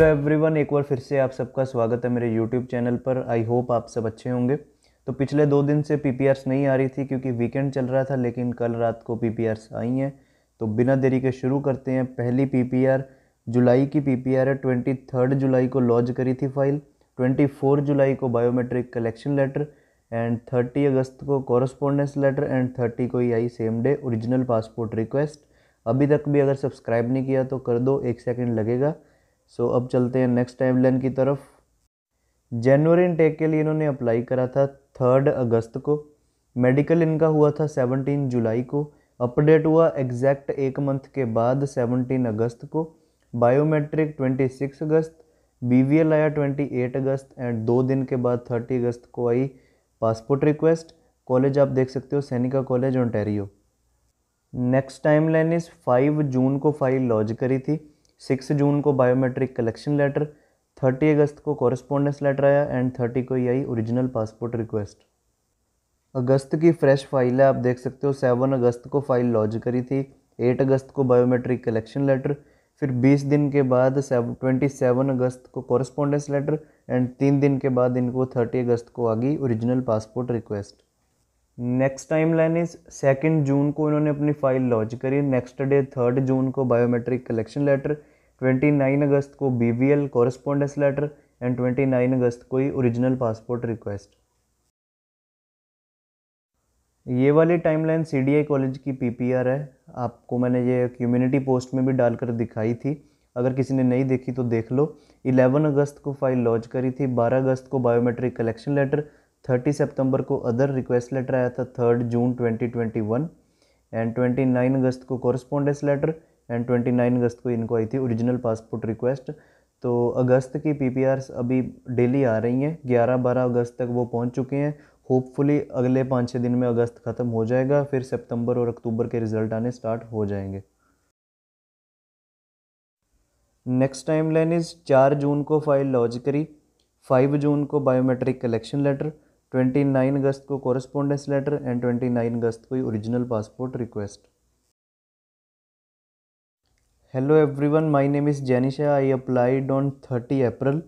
Hello everyone एक बार फिर से आप सबका स्वागत है मेरे यूट्यूब चैनल पर आई होप आप सब अच्छे होंगे तो पिछले दो दिन से पी नहीं आ रही थी क्योंकि वीकेंड चल रहा था लेकिन कल रात को पी आई हैं तो बिना देरी के शुरू करते हैं पहली पी जुलाई की पी है ट्वेंटी जुलाई को लॉन्च करी थी फाइल ट्वेंटी जुलाई को biometric collection letter and thirty अगस्त को कॉरस्पॉन्डेंस लेटर एंड थर्टी को ही आई same day original passport request अभी तक भी अगर सब्सक्राइब नहीं किया तो कर दो एक सेकंड लगेगा सो अब चलते हैं नेक्स्ट टाइमलाइन की तरफ जनवरी इनटेक के लिए इन्होंने अप्लाई करा था थर्ड अगस्त को मेडिकल इनका हुआ था सेवनटीन जुलाई को अपडेट हुआ एग्जैक्ट एक मंथ के बाद सेवनटीन अगस्त को बायोमेट्रिक ट्वेंटी सिक्स अगस्त बी आया ट्वेंटी एट अगस्त एंड दो दिन के बाद थर्टी अगस्त को आई पासपोर्ट रिक्वेस्ट कॉलेज आप देख सकते हो Seneca college Ontario next timeline इस फाइव जून को फाइल लॉन्च करी थी सिक्स जून को बायोमेट्रिक कलेक्शन लेटर थर्टी अगस्त को कॉरस्पॉन्डेंस लेटर आया एंड थर्टी को ये आई ओरिजिनल पासपोर्ट रिक्वेस्ट अगस्त की फ्रेश फाइल है आप देख सकते हो सेवन अगस्त को फाइल लॉन्च करी थी एट अगस्त को बायोमेट्रिक कलेक्शन लेटर फिर बीस दिन के बाद ट्वेंटी सेवन अगस्त को कॉरस्पॉन्डेंस लेटर एंड तीन दिन के बाद इनको थर्टी अगस्त को आ गई original passport request next timeline is second जून को इन्होंने अपनी फाइल लॉन्च करी नेक्स्ट डे थर्ड जून को बायोमेट्रिक कलेक्शन लेटर 29 अगस्त को B V L correspondence letter and 29 अगस्त को ही ओरिजिनल पासपोर्ट रिक्वेस्ट ये वाली टाइमलाइन सीडीए कॉलेज की पीपीआर है आपको मैंने ये कम्युनिटी पोस्ट में भी डालकर दिखाई थी अगर किसी ने नहीं देखी तो देख लो 11 अगस्त को फाइल लॉन्च करी थी 12 अगस्त को बायोमेट्रिक कलेक्शन लेटर 30 सितंबर को अदर रिक्वेस्ट लेटर आया था थर्ड जून 2021 एंड 29 अगस्त को कॉरस्पॉन्डेंस लेटर एंड 29 अगस्त को इनको आई थी ओरिजिनल पासपोर्ट रिक्वेस्ट तो अगस्त की पी अभी डेली आ रही हैं ग्यारह बारह अगस्त तक वो पहुँच चुके हैं होपफुली अगले पाँच छः दिन में अगस्त ख़त्म हो जाएगा फिर सितंबर और अक्टूबर के रिज़ल्ट आने स्टार्ट हो जाएंगे नेक्स्ट टाइम लाइन इज़ चार जून को फाइल लॉज करी फाइव जून को biometric collection letter twenty nine अगस्त को correspondence letter and twenty nine अगस्त को original passport request hello everyone my name is Janisha I applied on thirty April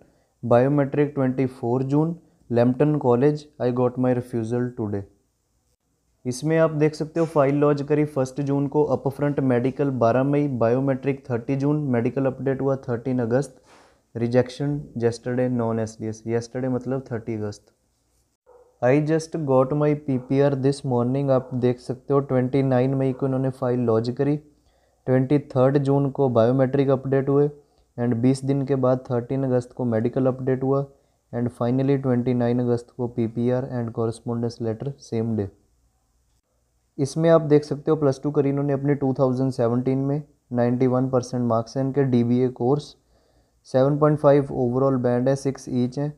biometric twenty four June Lambton college I got my refusal today इसमें आप देख सकते हो file launch करी first जून को अपफ्रंट मेडिकल बारह मई बायोमेट्रिक थर्टी जून मेडिकल अपडेट हुआ थर्टीन अगस्त rejection yesterday non S D S yesterday मतलब थर्टी अगस्त I just got my P P R this morning आप देख सकते हो ट्वेंटी नाइन मई को इन्होंने फाइल लॉन्च करी ट्वेंटी थर्ड जून को बायोमेट्रिक अपडेट हुए एंड बीस दिन के बाद थर्टीन अगस्त को मेडिकल अपडेट हुआ एंड फाइनली ट्वेंटी नाइन अगस्त को P P R and correspondence letter same day इसमें आप देख सकते हो प्लस टू करीनों ने अपने सेवनटीन में नाइन्टी वन परसेंट मार्क्स हैं इनके D B A course seven point five overall band है सिक्स ईच हैं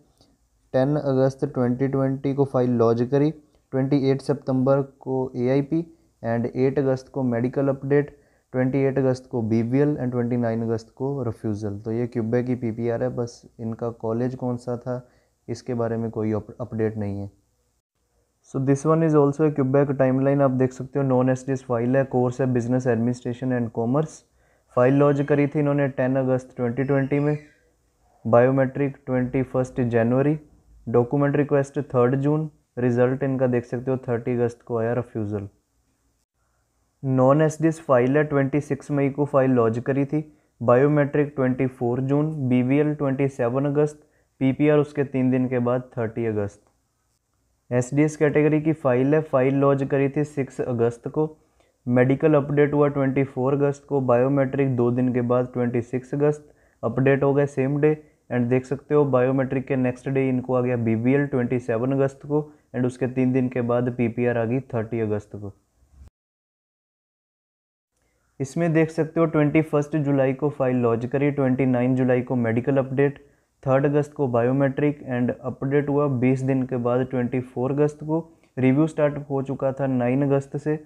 टेन अगस्त ट्वेंटी ट्वेंटी को फाइल लॉज करी ट्वेंटी एट सितंबर को A I P and eight अगस्त को मेडिकल अपडेट 28 अगस्त को एल एंड 29 अगस्त को रिफ्यूज़ल तो ये क्यूबे की पीपीआर है बस इनका कॉलेज कौन सा था इसके बारे में कोई अपडेट नहीं है so this one is also क्यूबे का टाइमलाइन आप देख सकते हो नॉन एस डी फाइल है कोर्स है business administration and commerce file launch करी थी इन्होंने 10 अगस्त 2020 में बायोमेट्रिक ट्वेंटी फर्स्ट जनवरी डॉक्यूमेंट रिक्वेस्ट थर्ड जून रिजल्ट इनका देख सकते हो थर्टी अगस्त को आया refusal non S D S file है ट्वेंटी सिक्स मई को फाइल लॉन्च करी थी बायोमेट्रिक ट्वेंटी फोर जून B B L twenty seven अगस्त पी पी आर उसके तीन दिन के बाद थर्टी अगस्त एस डी एस कैटेगरी की फ़ाइल है फ़ाइल लॉन्च करी थी सिक्स अगस्त को मेडिकल अपडेट हुआ ट्वेंटी फोर अगस्त को बायोमेट्रिक दो दिन के बाद ट्वेंटी सिक्स अगस्त अपडेट हो गए सेम डे एंड देख सकते हो बायोमेट्रिक के नेक्स्ट डे इनको आ गया B B L twenty seven अगस्त को एंड उसके तीन दिन के बाद पी पी आर आ गई थर्टी अगस्त को इसमें देख सकते हो ट्वेंटी फर्स्ट जुलाई को फाइल लॉज करी ट्वेंटी नाइन जुलाई को मेडिकल अपडेट थर्ड अगस्त को बायोमेट्रिक एंड अपडेट हुआ बीस दिन के बाद ट्वेंटी फोर अगस्त को रिव्यू स्टार्ट हो चुका था नाइन अगस्त से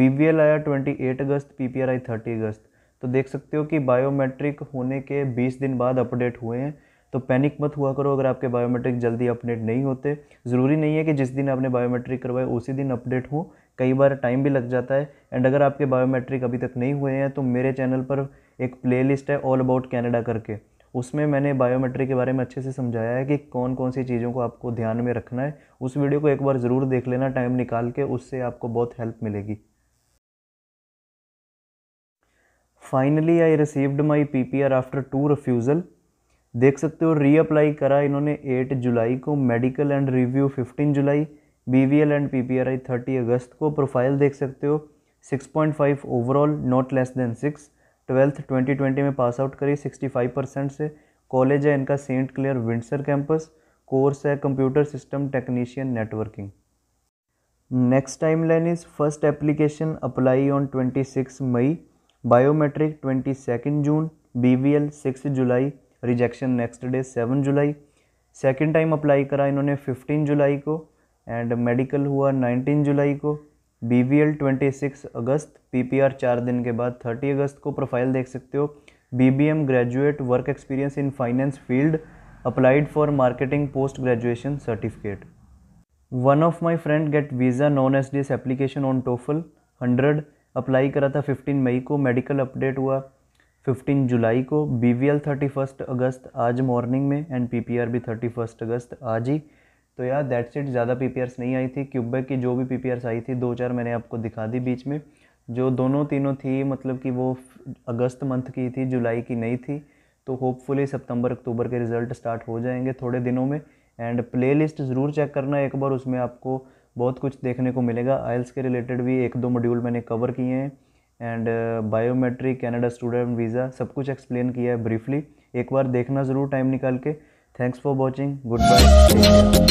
बी आया ट्वेंटी एट अगस्त पी पी थर्टी अगस्त तो देख सकते हो कि बायोमेट्रिक होने के बीस दिन बाद अपडेट हुए हैं तो पैनिक मत हुआ करो अगर आपके बायोमेट्रिक जल्दी अपडेट नहीं होते ज़रूरी नहीं है कि जिस दिन आपने बायोमेट्रिक करवाए उसी दिन अपडेट हो कई बार टाइम भी लग जाता है एंड अगर आपके बायोमेट्रिक अभी तक नहीं हुए हैं तो मेरे चैनल पर एक प्लेलिस्ट है ऑल अबाउट कैनेडा करके उसमें मैंने बायोमेट्रिक के बारे में अच्छे से समझाया है कि कौन कौन सी चीज़ों को आपको ध्यान में रखना है उस वीडियो को एक बार ज़रूर देख लेना टाइम निकाल के उससे आपको बहुत हेल्प मिलेगी finally I received my P P R after two refusal देख सकते हो रीअप्लाई करा इन्होंने 8 जुलाई को मेडिकल एंड रिव्यू 15 जुलाई B V L and P P R आई थर्टी अगस्त को प्रोफाइल देख सकते हो six point five overall not less than six twelfth twenty twenty में पास आउट करी सिक्सटी फाइव परसेंट से कॉलेज है इनका saint Clair Windsor campus course है computer system technician networking next timeline is first application apply on twenty six मई biometric twenty second June B V L six July rejection next day seven July second time apply करा इन्होंने fifteen July को and medical हुआ 19 जुलाई को B V L twenty six अगस्त P P R चार दिन के बाद 30 अगस्त को प्रोफाइल देख सकते हो B B M graduate work experience in finance field applied for marketing post graduation certificate one of my friend get visa non S D S application on TOEFL hundred apply करा था fifteen मई को medical update हुआ fifteen July को B V L thirty first अगस्त आज morning में and P P R भी थर्टी फर्स्ट अगस्त आज ही तो यार दैट सेट ज़्यादा पी नहीं आई थी क्यूबेक की जो भी पी आई थी दो चार मैंने आपको दिखा दी बीच में जो दोनों तीनों थी मतलब कि वो अगस्त मंथ की थी जुलाई की नहीं थी तो होपफुली सितंबर अक्टूबर के रिज़ल्ट स्टार्ट हो जाएंगे थोड़े दिनों में एंड प्लेलिस्ट ज़रूर चेक करना एक बार उसमें आपको बहुत कुछ देखने को मिलेगा आयल्स के रिलेटेड भी एक दो मॉड्यूल मैंने कवर किए हैं and biometric Canada student visa सब कुछ एक्सप्लेन किया है ब्रीफली एक बार देखना ज़रूर टाइम निकाल के Thanks for watching. Goodbye.